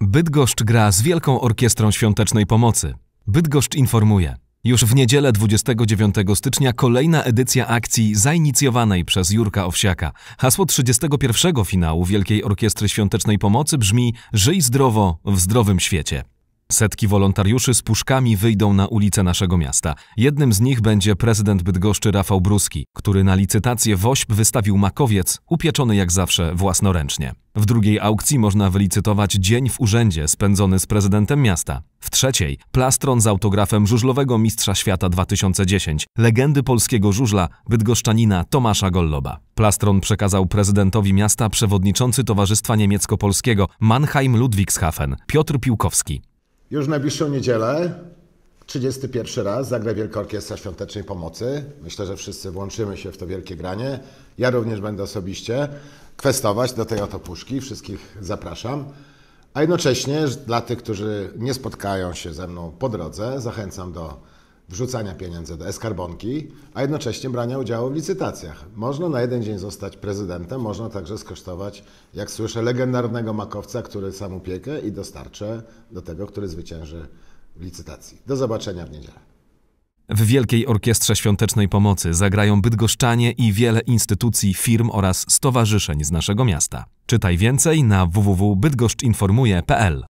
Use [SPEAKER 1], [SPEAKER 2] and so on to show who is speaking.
[SPEAKER 1] Bydgoszcz gra z Wielką Orkiestrą Świątecznej Pomocy. Bydgoszcz informuje. Już w niedzielę 29 stycznia kolejna edycja akcji zainicjowanej przez Jurka Owsiaka. Hasło 31 finału Wielkiej Orkiestry Świątecznej Pomocy brzmi Żyj zdrowo w zdrowym świecie. Setki wolontariuszy z puszkami wyjdą na ulice naszego miasta. Jednym z nich będzie prezydent Bydgoszczy Rafał Bruski, który na licytację WOŚP wystawił makowiec, upieczony jak zawsze własnoręcznie. W drugiej aukcji można wylicytować dzień w urzędzie spędzony z prezydentem miasta. W trzeciej plastron z autografem żużlowego mistrza świata 2010, legendy polskiego żużla, bydgoszczanina Tomasza Golloba. Plastron przekazał prezydentowi miasta przewodniczący Towarzystwa Niemiecko-Polskiego Mannheim Ludwigshafen, Piotr Piłkowski.
[SPEAKER 2] Już w najbliższą niedzielę, 31 raz, zagra Wielka Orkiestra Świątecznej Pomocy. Myślę, że wszyscy włączymy się w to wielkie granie. Ja również będę osobiście kwestować do tej oto puszki. Wszystkich zapraszam. A jednocześnie dla tych, którzy nie spotkają się ze mną po drodze, zachęcam do wrzucania pieniędzy do eskarbonki, a jednocześnie brania udziału w licytacjach. Można na jeden dzień zostać prezydentem, można także skosztować, jak słyszę, legendarnego makowca, który sam upiekę i dostarczę do tego, który zwycięży w licytacji. Do zobaczenia w niedzielę.
[SPEAKER 1] W Wielkiej Orkiestrze Świątecznej Pomocy zagrają bydgoszczanie i wiele instytucji, firm oraz stowarzyszeń z naszego miasta. Czytaj więcej na www.bydgoszczinformuje.pl